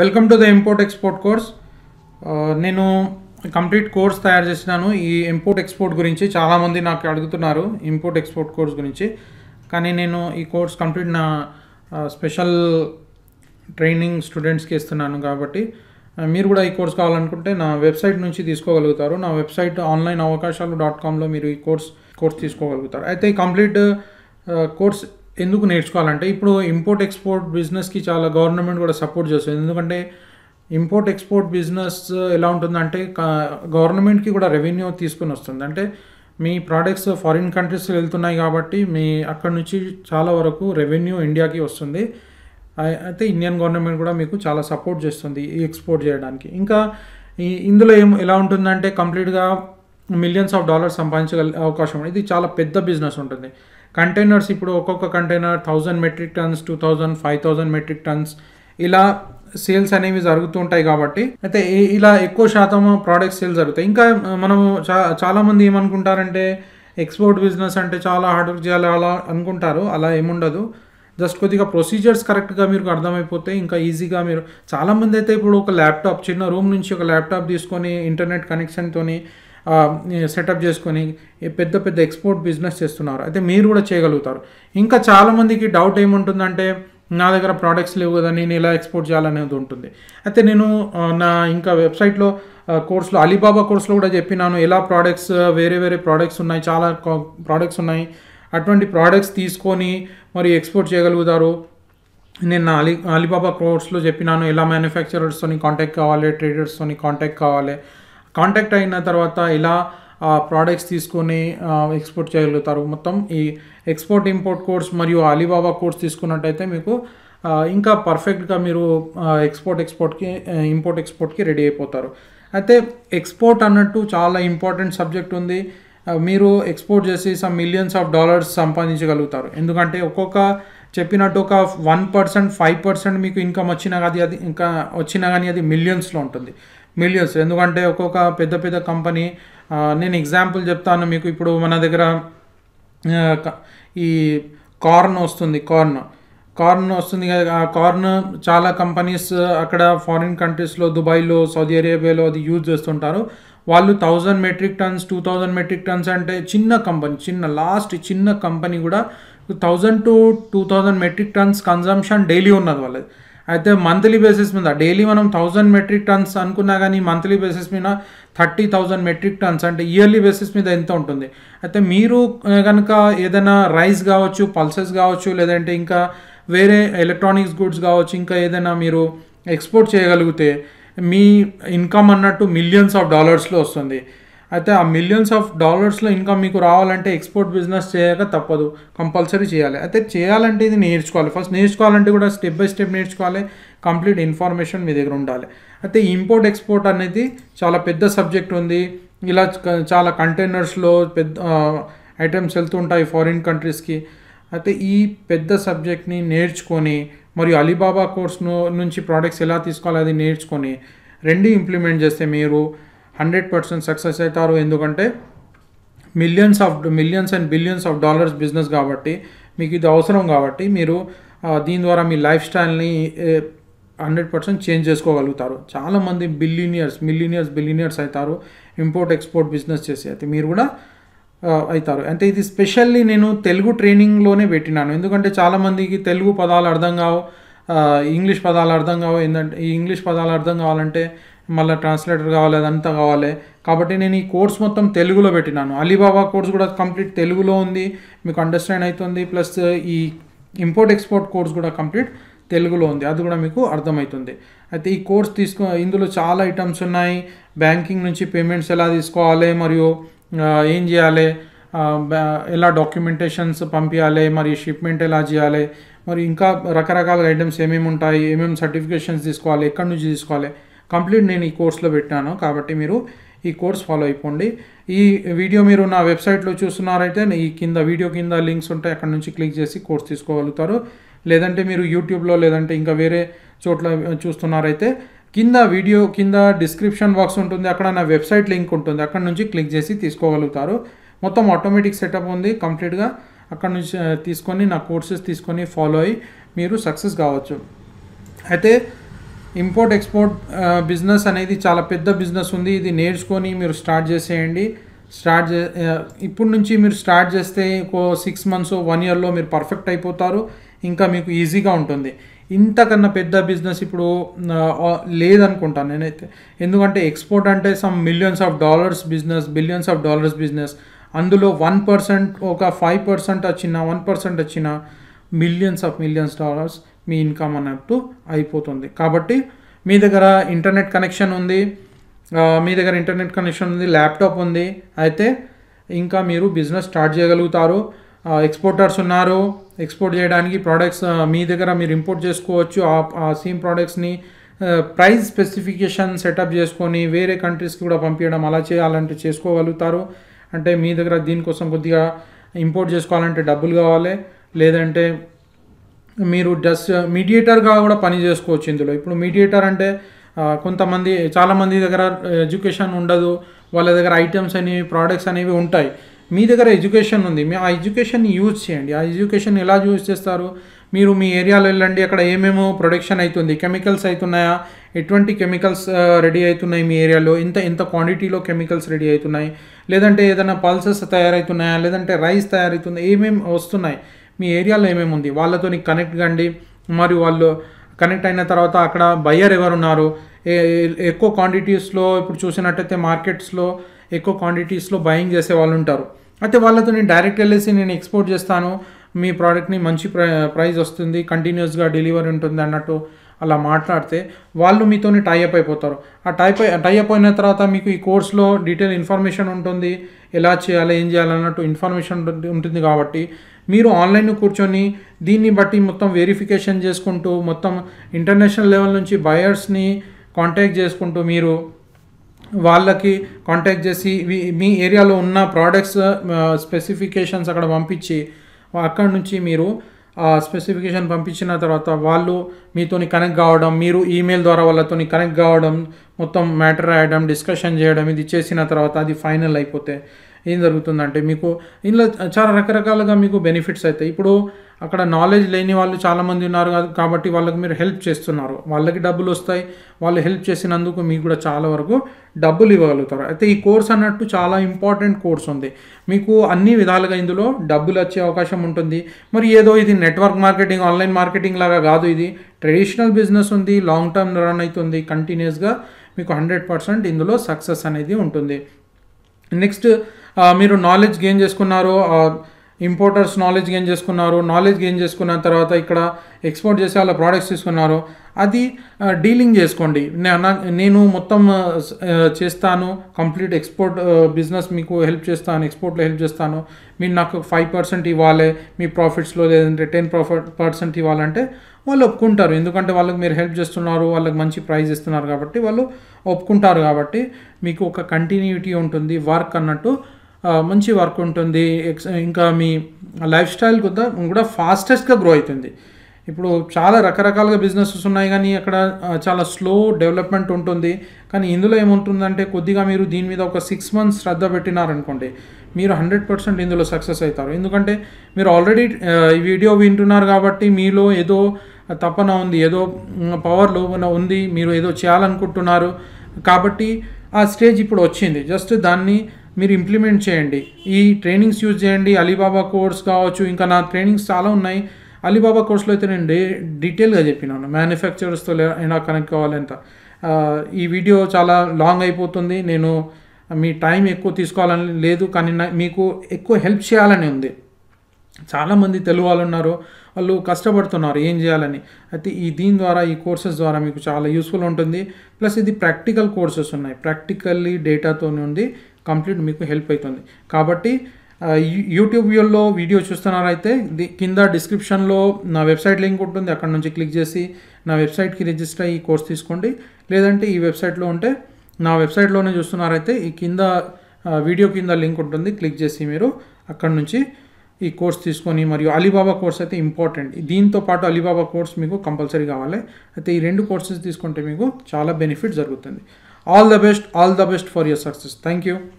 welcome to the import export course నేను complete course తయారు చేసినాను ఈ ఇంపోర్ట్ ఎక్స్పోర్ట్ గురించి చాలామంది నాకు అడుగుతున్నారు ఇంపోర్ట్ ఎక్స్పోర్ట్ కోర్స్ గురించి కానీ నేను ఈ కోర్స్ కంప్లీట్ నా స్పెషల్ ట్రైనింగ్ స్టూడెంట్స్కి ఇస్తున్నాను కాబట్టి మీరు కూడా ఈ కోర్స్ కావాలనుకుంటే నా వెబ్సైట్ నుంచి తీసుకోగలుగుతారు నా వెబ్సైట్ ఆన్లైన్ అవకాశాలు డాట్ కామ్లో మీరు ఈ కోర్స్ కోర్స్ తీసుకోగలుగుతారు అయితే ఈ కంప్లీట్ కోర్స్ ఎందుకు నేర్చుకోవాలంటే ఇప్పుడు ఇంపోర్ట్ ఎక్స్పోర్ట్ బిజినెస్కి చాలా గవర్నమెంట్ కూడా సపోర్ట్ చేస్తుంది ఎందుకంటే ఇంపోర్ట్ ఎక్స్పోర్ట్ బిజినెస్ ఎలా ఉంటుందంటే గవర్నమెంట్కి కూడా రెవెన్యూ తీసుకుని వస్తుంది అంటే మీ ప్రోడక్ట్స్ ఫారిన్ కంట్రీస్ వెళ్తున్నాయి కాబట్టి మీ అక్కడ నుంచి చాలా వరకు రెవెన్యూ ఇండియాకి వస్తుంది అయితే ఇండియన్ గవర్నమెంట్ కూడా మీకు చాలా సపోర్ట్ చేస్తుంది ఈ ఎక్స్పోర్ట్ చేయడానికి ఇంకా ఇందులో ఏం ఎలా ఉంటుందంటే కంప్లీట్గా మిలియన్స్ ఆఫ్ డాలర్స్ సంపాదించగల అవకాశం ఇది చాలా పెద్ద బిజినెస్ ఉంటుంది కంటైనర్స్ ఇప్పుడు ఒక్కొక్క container thousand metric tons two thousand five thousand metric tons ఇలా సేల్స్ అనేవి జరుగుతుంటాయి కాబట్టి అయితే ఇలా ఎక్కువ శాతం ప్రోడక్ట్ సేల్స్ జరుగుతాయి ఇంకా మనము చా చాలామంది ఏమనుకుంటారంటే ఎక్స్పోర్ట్ బిజినెస్ అంటే చాలా హార్డ్ వర్క్ చేయాలి అలా అనుకుంటారు అలా ఏముండదు జస్ట్ కొద్దిగా ప్రొసీజర్స్ కరెక్ట్గా మీకు అర్థమైపోతే ఇంకా ఈజీగా మీరు చాలామంది అయితే ఇప్పుడు ఒక ల్యాప్టాప్ చిన్న రూమ్ నుంచి ఒక ల్యాప్టాప్ తీసుకొని ఇంటర్నెట్ కనెక్షన్తోని సెటప్ చేసుకొని పెద్ద పెద్ద ఎక్స్పోర్ట్ బిజినెస్ చేస్తున్నారు అయితే మీరు కూడా చేయగలుగుతారు ఇంకా చాలామందికి డౌట్ ఏముంటుందంటే నా దగ్గర ప్రోడక్ట్స్ లేవు కదా నేను ఎలా ఎక్స్పోర్ట్ చేయాలనేది ఉంటుంది అయితే నేను నా ఇంకా వెబ్సైట్లో కోర్సులో అలీబాబా కోర్సులో కూడా చెప్పినాను ఎలా ప్రోడక్ట్స్ వేరే వేరే ప్రోడక్ట్స్ ఉన్నాయి చాలా ప్రోడక్ట్స్ ఉన్నాయి అటువంటి ప్రోడక్ట్స్ తీసుకొని మరి ఎక్స్పోర్ట్ చేయగలుగుతారు నేను నా అలీ అలీబాబా కోర్స్లో చెప్పినాను ఎలా మ్యానుఫ్యాక్చరర్స్తో కాంటాక్ట్ కావాలి ట్రేడర్స్తో కాంటాక్ట్ కావాలి కాంటాక్ట్ అయిన తర్వాత ఇలా ప్రోడక్ట్స్ తీసుకొని ఎక్స్పోర్ట్ చేయగలుగుతారు మొత్తం ఈ ఎక్స్పోర్ట్ ఇంపోర్ట్ కోర్స్ మరియు అలీబాబా కోర్స్ తీసుకున్నట్టయితే మీకు ఇంకా పర్ఫెక్ట్గా మీరు ఎక్స్పోర్ట్ ఎక్స్పోర్ట్కి ఇంపోర్ట్ ఎక్స్పోర్ట్కి రెడీ అయిపోతారు అయితే ఎక్స్పోర్ట్ అన్నట్టు చాలా ఇంపార్టెంట్ సబ్జెక్ట్ ఉంది మీరు ఎక్స్పోర్ట్ చేసి సమ్ మిలియన్స్ ఆఫ్ డాలర్స్ సంపాదించగలుగుతారు ఎందుకంటే ఒక్కొక్క చెప్పినట్టు ఒక వన్ పర్సెంట్ ఫైవ్ పర్సెంట్ మీకు ఇన్కమ్ వచ్చినా కానీ అది ఇంకా వచ్చినా కానీ అది మిలియన్స్లో ఉంటుంది మిలియన్స్ ఎందుకంటే ఒక్కొక్క పెద్ద పెద్ద కంపెనీ నేను ఎగ్జాంపుల్ చెప్తాను మీకు ఇప్పుడు మన దగ్గర ఈ కార్న్ వస్తుంది కార్న్ కార్న్ వస్తుంది ఆ కార్న్ చాలా కంపెనీస్ అక్కడ ఫారిన్ కంట్రీస్లో దుబాయ్లో సౌదీ అరేబియాలో అది యూజ్ చేస్తుంటారు వాళ్ళు thousand metric tons two thousand metric tons అంటే చిన్న కంపెనీ చిన్న లాస్ట్ చిన్న కంపెనీ కూడా thousand to two thousand metric tons consumption daily ఉన్నది వాళ్ళది అయితే మంత్లీ బేసిస్ మీద డైలీ మనం థౌజండ్ మెట్రిక్ టన్స్ అనుకున్నా కానీ మంత్లీ బేసిస్ మీద థర్టీ థౌజండ్ మెట్రిక్ టన్స్ అంటే ఇయర్లీ బేసిస్ మీద ఎంత ఉంటుంది అయితే మీరు కనుక ఏదైనా రైస్ కావచ్చు పల్సెస్ కావచ్చు లేదంటే ఇంకా వేరే ఎలక్ట్రానిక్స్ గుడ్స్ కావచ్చు ఇంకా ఏదైనా మీరు ఎక్స్పోర్ట్ చేయగలిగితే మీ ఇన్కమ్ అన్నట్టు మిలియన్స్ ఆఫ్ డాలర్స్లో వస్తుంది అయితే ఆ మిలియన్స్ ఆఫ్ డాలర్స్లో ఇన్కమ్ మీకు రావాలంటే ఎక్స్పోర్ట్ బిజినెస్ చేయక తప్పదు కంపల్సరీ చేయాలి అయితే చేయాలంటే ఇది నేర్చుకోవాలి ఫస్ట్ నేర్చుకోవాలంటే కూడా స్టెప్ బై స్టెప్ నేర్చుకోవాలి కంప్లీట్ ఇన్ఫర్మేషన్ మీ దగ్గర ఉండాలి అయితే ఇంపోర్ట్ ఎక్స్పోర్ట్ అనేది చాలా పెద్ద సబ్జెక్ట్ ఉంది ఇలా చాలా కంటైనర్స్లో పెద్ద ఐటమ్స్ వెళ్తుంటాయి ఫారిన్ కంట్రీస్కి అయితే ఈ పెద్ద సబ్జెక్ట్ని నేర్చుకొని మరియు అలీబాబా కోర్స్ నుంచి ప్రోడక్ట్స్ ఎలా తీసుకోవాలి అది నేర్చుకొని రెండు ఇంప్లిమెంట్ చేస్తే మీరు హండ్రెడ్ పర్సెంట్ సక్సెస్ అవుతారు ఎందుకంటే millions of millions and billions of dollars business కాబట్టి మీకు ఇది అవసరం కాబట్టి మీరు దీని ద్వారా మీ లైఫ్ స్టైల్ని హండ్రెడ్ పర్సెంట్ చేంజ్ చేసుకోగలుగుతారు చాలామంది బిలినియర్స్ మిలినియర్స్ బిలినియర్స్ అవుతారు ఇంపోర్ట్ ఎక్స్పోర్ట్ బిజినెస్ చేసి అయితే మీరు కూడా అవుతారు అంటే ఇది స్పెషల్లీ నేను తెలుగు ట్రైనింగ్లోనే పెట్టినాను ఎందుకంటే చాలామందికి తెలుగు పదాలు అర్థం కావు ఇంగ్లీష్ పదాలు అర్థం కావు ఏంటంటే ఈ ఇంగ్లీష్ పదాలు అర్థం కావాలంటే మళ్ళీ ట్రాన్స్లేటర్ కావాలి అదంతా కావాలి కాబట్టి నేను ఈ కోర్స్ మొత్తం తెలుగులో పెట్టినాను అలీబాబా కోర్స్ కూడా కంప్లీట్ తెలుగులో ఉంది మీకు అండర్స్టాండ్ అవుతుంది ప్లస్ ఈ ఇంపోర్ట్ ఎక్స్పోర్ట్ కోర్స్ కూడా కంప్లీట్ తెలుగులో ఉంది అది కూడా మీకు అర్థమవుతుంది అయితే ఈ కోర్స్ తీసుకో ఇందులో చాలా ఐటమ్స్ ఉన్నాయి బ్యాంకింగ్ నుంచి పేమెంట్స్ ఎలా తీసుకోవాలి మరియు ఏం చేయాలి ఎలా డాక్యుమెంటేషన్స్ పంపించాలి మరి షిప్మెంట్ ఎలా చేయాలి మరి ఇంకా రకరకాల ఐటమ్స్ ఏమేమి ఉంటాయి ఏమేమి సర్టిఫికేషన్స్ తీసుకోవాలి ఎక్కడి నుంచి తీసుకోవాలి కంప్లీట్ నేను ఈ కోర్స్లో పెట్టాను కాబట్టి మీరు ఈ కోర్స్ ఫాలో అయిపోండి ఈ వీడియో మీరు నా వెబ్సైట్లో చూస్తున్నారైతే ఈ కింద వీడియో కింద లింక్స్ ఉంటాయి అక్కడ నుంచి క్లిక్ చేసి కోర్స్ తీసుకోగలుగుతారు లేదంటే మీరు యూట్యూబ్లో లేదంటే ఇంకా వేరే చోట్ల చూస్తున్నారైతే కింద వీడియో కింద డిస్క్రిప్షన్ బాక్స్ ఉంటుంది అక్కడ నా వెబ్సైట్ లింక్ ఉంటుంది అక్కడ నుంచి క్లిక్ చేసి తీసుకోగలుగుతారు మొత్తం ఆటోమేటిక్ సెటప్ ఉంది కంప్లీట్గా అక్కడ నుంచి తీసుకొని నా కోర్సెస్ తీసుకొని ఫాలో అయ్యి మీరు సక్సెస్ కావచ్చు అయితే ఇంపోర్ట్ ఎక్స్పోర్ట్ బిజినెస్ అనేది చాలా పెద్ద బిజినెస్ ఉంది ఇది నేర్చుకొని మీరు స్టార్ట్ చేసేయండి స్టార్ట్ చే uh, ఇప్పటి నుంచి మీరు స్టార్ట్ చేస్తే ఒక సిక్స్ మంత్స్ వన్ ఇయర్లో మీరు పర్ఫెక్ట్ అయిపోతారు ఇంకా మీకు ఈజీగా ఉంటుంది ఇంతకన్నా పెద్ద బిజినెస్ ఇప్పుడు uh, uh, లేదనుకుంటాను నేనైతే ఎందుకంటే ఎక్స్పోర్ట్ అంటే some millions of dollars business billions of dollars business అందులో వన్ పర్సెంట్ ఒక ఫైవ్ పర్సెంట్ వచ్చిన వన్ పర్సెంట్ వచ్చిన మిలియన్స్ ఆఫ్ మిలియన్స్ డాలర్స్ మీ ఇన్కమ్ అన్నట్టు అయిపోతుంది కాబట్టి మీ దగ్గర ఇంటర్నెట్ కనెక్షన్ ఉంది మీ దగ్గర ఇంటర్నెట్ కనెక్షన్ ఉంది ల్యాప్టాప్ ఉంది అయితే ఇంకా మీరు బిజినెస్ స్టార్ట్ చేయగలుగుతారు ఎక్స్పోర్టర్స్ ఉన్నారు ఎక్స్పోర్ట్ చేయడానికి ప్రోడక్ట్స్ మీ దగ్గర మీరు ఇంపోర్ట్ చేసుకోవచ్చు ఆ సేమ్ ప్రోడక్ట్స్ని ప్రైస్ స్పెసిఫికేషన్ సెటప్ చేసుకొని వేరే కంట్రీస్కి కూడా పంపించడం అలా చేయాలంటే చేసుకోగలుగుతారు అంటే మీ దగ్గర దీనికోసం కొద్దిగా ఇంపోర్ట్ చేసుకోవాలంటే డబ్బులు కావాలి లేదంటే మీరు డస్ మీడియేటర్గా uh, కూడా పని చేసుకోవచ్చు ఇందులో ఇప్పుడు మీడియేటర్ అంటే కొంతమంది చాలామంది దగ్గర ఎడ్యుకేషన్ uh, ఉండదు వాళ్ళ దగ్గర ఐటమ్స్ అనేవి ప్రోడక్ట్స్ అనేవి ఉంటాయి మీ దగ్గర ఎడ్యుకేషన్ ఉంది మీ ఆ ఎడ్యుకేషన్ యూజ్ చేయండి ఆ ఎడ్యుకేషన్ ఎలా యూజ్ చేస్తారు మీరు మీ ఏరియాలో వెళ్ళండి అక్కడ ఏమేమో ప్రొడక్షన్ అవుతుంది కెమికల్స్ అవుతున్నాయా ఎటువంటి కెమికల్స్ రెడీ uh, అవుతున్నాయి మీ ఏరియాలో ఇంత ఇంత క్వాంటిటీలో కెమికల్స్ రెడీ అవుతున్నాయి లేదంటే ఏదైనా పల్సెస్ తయారవుతున్నాయా లేదంటే రైస్ తయారవుతుందా ఏమేమి వస్తున్నాయి మీ ఏరియాలో ఏమేమి ఉంది వాళ్ళతో కనెక్ట్ కండి మరియు వాళ్ళు కనెక్ట్ అయిన తర్వాత అక్కడ బయ్యర్ ఎవరున్నారు ఎక్కువ క్వాంటిటీస్లో ఇప్పుడు చూసినట్టయితే మార్కెట్స్లో ఎక్కువ క్వాంటిటీస్లో బయింగ్ చేసే వాళ్ళు ఉంటారు అయితే వాళ్ళతో నేను డైరెక్ట్ వెళ్ళేసి నేను ఎక్స్పోర్ట్ చేస్తాను మీ ప్రోడక్ట్ని మంచి ప్రైజ్ వస్తుంది కంటిన్యూస్గా డెలివరీ ఉంటుంది అన్నట్టు అలా మాట్లాడితే వాళ్ళు మీతోని టైఅప్ అయిపోతారు ఆ టైప్ టైఅప్ అయిన తర్వాత మీకు ఈ కోర్స్లో డీటెయిల్ ఇన్ఫర్మేషన్ ఉంటుంది ఎలా చేయాలి ఏం చేయాలి అన్నట్టు ఇన్ఫర్మేషన్ ఉంటుంది కాబట్టి మీరు ఆన్లైన్ కూర్చొని దీన్ని బట్టి మొత్తం వెరిఫికేషన్ చేసుకుంటూ మొత్తం ఇంటర్నేషనల్ లెవెల్ నుంచి బయర్స్ని కాంటాక్ట్ చేసుకుంటూ మీరు వాళ్ళకి కాంటాక్ట్ చేసి మీ ఏరియాలో ఉన్న ప్రోడక్ట్స్ స్పెసిఫికేషన్స్ అక్కడ పంపించి అక్కడ నుంచి మీరు స్పెసిఫికేషన్ పంపించిన తర్వాత వాళ్ళు మీతో కనెక్ట్ కావడం మీరు ఈమెయిల్ ద్వారా వాళ్ళతో కనెక్ట్ కావడం మొత్తం మ్యాటర్ రాయడం డిస్కషన్ చేయడం ఇది చేసిన తర్వాత అది ఫైనల్ అయిపోతే ఏం జరుగుతుందంటే మీకు ఇందులో చాలా రకరకాలుగా మీకు బెనిఫిట్స్ అవుతాయి ఇప్పుడు అక్కడ నాలెడ్జ్ లేని వాళ్ళు చాలామంది ఉన్నారు కాబట్టి వాళ్ళకి మీరు హెల్ప్ చేస్తున్నారు వాళ్ళకి డబ్బులు వస్తాయి వాళ్ళు హెల్ప్ చేసినందుకు మీకు కూడా చాలా వరకు డబ్బులు ఇవ్వగలుగుతారు అయితే ఈ కోర్స్ అన్నట్టు చాలా ఇంపార్టెంట్ కోర్స్ ఉంది మీకు అన్ని విధాలుగా ఇందులో డబ్బులు వచ్చే అవకాశం ఉంటుంది మరి ఏదో ఇది నెట్వర్క్ మార్కెటింగ్ ఆన్లైన్ మార్కెటింగ్ లాగా కాదు ఇది ట్రెడిషనల్ బిజినెస్ ఉంది లాంగ్ టర్మ్ రన్ అవుతుంది కంటిన్యూస్గా మీకు హండ్రెడ్ పర్సెంట్ ఇందులో సక్సెస్ అనేది ఉంటుంది నెక్స్ట్ మీరు నాలెడ్జ్ గెయిన్ చేసుకున్నారు ఇంపోర్టర్స్ నాలెడ్జ్ గెయిన్ చేసుకున్నారు నాలెడ్జ్ గెయిన్ చేసుకున్న తర్వాత ఇక్కడ ఎక్స్పోర్ట్ చేసే వాళ్ళ ప్రోడక్ట్స్ తీసుకున్నారు అది డీలింగ్ చేసుకోండి నేను మొత్తం చేస్తాను కంప్లీట్ ఎక్స్పోర్ట్ బిజినెస్ మీకు హెల్ప్ చేస్తాను ఎక్స్పోర్ట్లో హెల్ప్ చేస్తాను మీరు నాకు ఫైవ్ పర్సెంట్ ఇవ్వాలి మీ ప్రాఫిట్స్లో లేదంటే టెన్ ప్రాఫిట్ పర్సెంట్ ఇవ్వాలంటే వాళ్ళు ఒప్పుకుంటారు ఎందుకంటే వాళ్ళకి మీరు హెల్ప్ చేస్తున్నారు వాళ్ళకి మంచి ప్రైజ్ ఇస్తున్నారు కాబట్టి వాళ్ళు ఒప్పుకుంటారు కాబట్టి మీకు ఒక కంటిన్యూటీ ఉంటుంది వర్క్ అన్నట్టు మంచి వర్క్ ఉంటుంది ఇంకా మీ లైఫ్ స్టైల్ కూడా కూడా ఫాస్టెస్ట్గా గ్రో అవుతుంది ఇప్పుడు చాలా రకరకాలుగా బిజినెసెస్ ఉన్నాయి కానీ అక్కడ చాలా స్లో డెవలప్మెంట్ ఉంటుంది కానీ ఇందులో ఏముంటుందంటే కొద్దిగా మీరు దీని మీద ఒక సిక్స్ మంత్స్ శ్రద్ధ పెట్టినారనుకోండి మీరు హండ్రెడ్ పర్సెంట్ ఇందులో సక్సెస్ అవుతారు ఎందుకంటే మీరు ఆల్రెడీ ఈ వీడియో వింటున్నారు కాబట్టి మీలో ఏదో తపన ఉంది ఏదో పవర్ లో ఉంది మీరు ఏదో చేయాలనుకుంటున్నారు కాబట్టి ఆ స్టేజ్ ఇప్పుడు వచ్చింది జస్ట్ దాన్ని మీరు ఇంప్లిమెంట్ చేయండి ఈ ట్రైనింగ్స్ యూజ్ చేయండి అలీబాబా కోర్స్ కావచ్చు ఇంకా నా ట్రైనింగ్స్ చాలా ఉన్నాయి అలీబాబా కోర్స్లో అయితే నేను డే డీటెయిల్గా చెప్పినాను మ్యానుఫ్యాక్చరర్స్తో ఎలా కనెక్ట్ కావాలంత ఈ వీడియో చాలా లాంగ్ అయిపోతుంది నేను మీ టైం ఎక్కువ తీసుకోవాలని లేదు కానీ మీకు ఎక్కువ హెల్ప్ చేయాలని ఉంది చాలామంది తెలుగు వాళ్ళు ఉన్నారు వాళ్ళు కష్టపడుతున్నారు ఏం చేయాలని అయితే ఈ దీని ద్వారా ఈ కోర్సెస్ ద్వారా మీకు చాలా యూస్ఫుల్ ఉంటుంది ప్లస్ ఇది ప్రాక్టికల్ కోర్సెస్ ఉన్నాయి ప్రాక్టికల్లీ డేటాతో ఉంది కంప్లీట్ మీకు హెల్ప్ అవుతుంది కాబట్టి యూట్యూబ్ వ్యూలో వీడియో చూస్తున్నారైతే కింద డిస్క్రిప్షన్లో నా వెబ్సైట్ లింక్ ఉంటుంది అక్కడ నుంచి క్లిక్ చేసి నా వెబ్సైట్కి రిజిస్టర్ అయ్యి కోర్స్ తీసుకోండి లేదంటే ఈ వెబ్సైట్లో ఉంటే నా వెబ్సైట్లోనే చూస్తున్నారైతే ఈ కింద వీడియో కింద లింక్ ఉంటుంది క్లిక్ చేసి మీరు అక్కడ నుంచి ఈ కోర్స్ తీసుకొని మరియు అలీబాబా కోర్స్ అయితే ఇంపార్టెంట్ దీంతో పాటు అలీబాబా కోర్స్ మీకు కంపల్సరీ కావాలి అయితే ఈ రెండు కోర్సెస్ తీసుకుంటే మీకు చాలా బెనిఫిట్ జరుగుతుంది all the best all the best for your success thank you